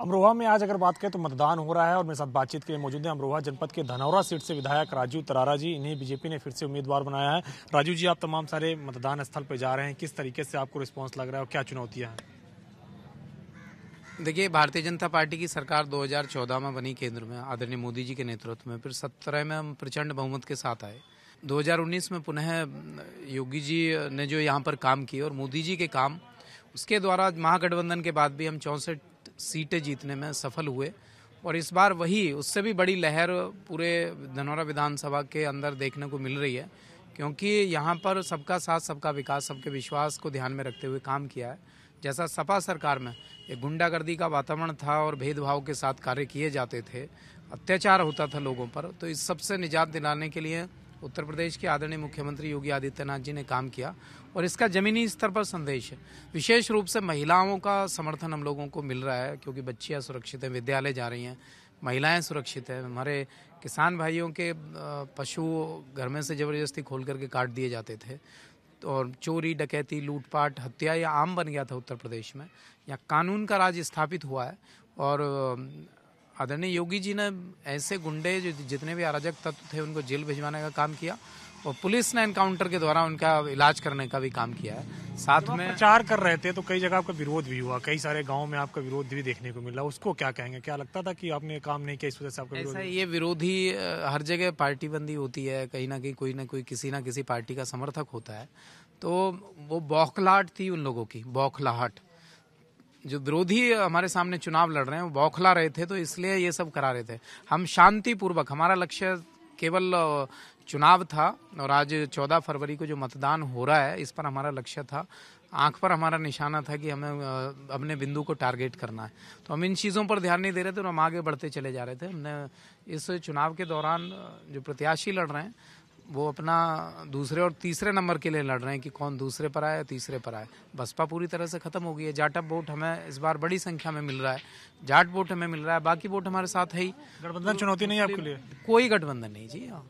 अमरोहा में आज अगर बात करें तो मतदान हो रहा है और मेरे साथ बातचीत के लिए मौजूद है अमरोहा जनपद के धनौरा सीट से विधायक राजू तरारा जी इन्हें बीजेपी ने फिर से उम्मीदवार बनाया है राजू जी आप तमाम सारे मतदान स्थल पर जा रहे हैं किस तरीके से आपको रिस्पॉन्स लग रहा है और क्या चुनौतियाँ हैं देखिए भारतीय जनता पार्टी की सरकार 2014 में बनी केंद्र में आदरणीय मोदी जी के नेतृत्व में फिर सत्रह में हम प्रचंड बहुमत के साथ आए 2019 में पुनः योगी जी ने जो यहाँ पर काम किए और मोदी जी के काम उसके द्वारा महागठबंधन के बाद भी हम चौंसठ सीटें जीतने में सफल हुए और इस बार वही उससे भी बड़ी लहर पूरे धनौरा विधानसभा के अंदर देखने को मिल रही है क्योंकि यहाँ पर सबका साथ सबका विकास सबके विश्वास को ध्यान में रखते हुए काम किया है जैसा सपा सरकार में एक गुंडागर्दी का वातावरण था और भेदभाव के साथ कार्य किए जाते थे अत्याचार होता था लोगों पर तो इस सबसे निजात दिलाने के लिए उत्तर प्रदेश के आदरणीय मुख्यमंत्री योगी आदित्यनाथ जी ने काम किया और इसका जमीनी स्तर पर संदेश है विशेष रूप से महिलाओं का समर्थन हम लोगों को मिल रहा है क्योंकि बच्चियाँ सुरक्षित हैं विद्यालय जा रही हैं महिलाएं सुरक्षित हैं हमारे किसान भाइयों के पशु घर में से ज़बरदस्ती खोल करके काट दिए जाते थे और चोरी डकैती लूटपाट हत्या या आम बन गया था उत्तर प्रदेश में यहाँ कानून का राज स्थापित हुआ है और आदरणीय योगी जी ने ऐसे गुंडे जो जितने भी अराजक तत्व थे उनको जेल भिजवाने का काम किया और पुलिस ने एनकाउंटर के द्वारा उनका इलाज करने का भी काम किया है साथ में प्रचार कर रहे थे तो कई जगह आपका विरोध भी हुआ कई सारे गांव में आपका विरोध भी देखने को मिला उसको क्या कहेंगे क्या लगता था कि आपने काम नहीं किया इस वजह से आपका विरोध ये विरोधी हर जगह पार्टी बंदी होती है कहीं ना कहीं कोई ना कोई किसी ना किसी पार्टी का समर्थक होता है तो वो बौखलाहट थी उन लोगों की बौखलाहट जो विरोधी हमारे सामने चुनाव लड़ रहे हैं वो बौखला रहे थे तो इसलिए ये सब करा रहे थे हम शांतिपूर्वक हमारा लक्ष्य केवल चुनाव था और आज 14 फरवरी को जो मतदान हो रहा है इस पर हमारा लक्ष्य था आंख पर हमारा निशाना था कि हमें अपने बिंदु को टारगेट करना है तो हम इन चीज़ों पर ध्यान नहीं दे रहे थे और हम आगे बढ़ते चले जा रहे थे हमने इस चुनाव के दौरान जो प्रत्याशी लड़ रहे हैं वो अपना दूसरे और तीसरे नंबर के लिए लड़ रहे हैं कि कौन दूसरे पर आए तीसरे पर आए बसपा पूरी तरह से खत्म हो गई है जाटा वोट हमें इस बार बड़ी संख्या में मिल रहा है जाट वोट हमें मिल रहा है बाकी वोट हमारे साथ है ही गठबंधन चुनौती नहीं आपके लिए कोई गठबंधन नहीं जी हाँ।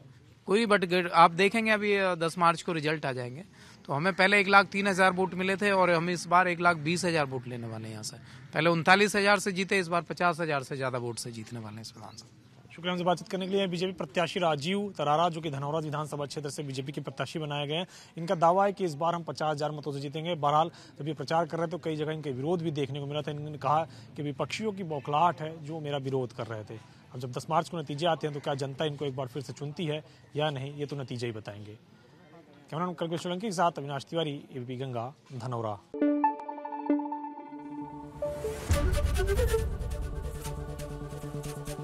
कोई बट आप देखेंगे अभी दस मार्च को रिजल्ट आ जाएंगे तो हमें पहले एक लाख तीन हजार वोट मिले थे और हम इस बार एक लाख बीस हजार वोट लेने वाले हैं यहाँ से पहले उनतालीस हजार से जीते इस बार पचास हजार से ज्यादा वोट से जीतने वाले हैं इस विधानसभा शुक्रिया हमसे बातचीत करने के लिए बीजेपी प्रत्याशी राजीव तरारा जो कि धनौरा विधानसभा क्षेत्र से बीजेपी के प्रत्याशी बनाए गए हैं इनका दावा है कि इस बार हम पचास हजार मतों से जीतेंगे बहरहाल जब ये प्रचार कर रहे थे तो कई जगह इनके विरोध भी देखने को मिला था इन्होंने कहा कि विपक्षियों की बौखलाहट है जो मेरा विरोध कर रहे थे अब जब दस मार्च को नतीजे आते हैं तो क्या जनता इनको एक बार फिर से चुनती है या नहीं ये तो नतीजे ही बताएंगे कैमरा कल्पेश सोलंकी के साथ Avinash Tiwari ABP Ganga Dhanaura Thank you.